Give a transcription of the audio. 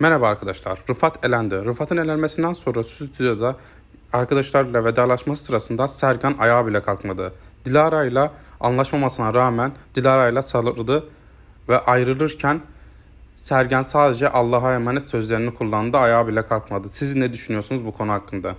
Merhaba arkadaşlar. Rıfat elendi. Rıfat'ın elenmesinden sonra stüdyoda arkadaşlarla vedalaşması sırasında Serkan ayağa bile kalkmadı. Dilara ile anlaşmamasına rağmen Dilara ile sarıldı ve ayrılırken Sergen sadece Allah'a emanet sözlerini kullandı, ayağa bile kalkmadı. Siz ne düşünüyorsunuz bu konu hakkında?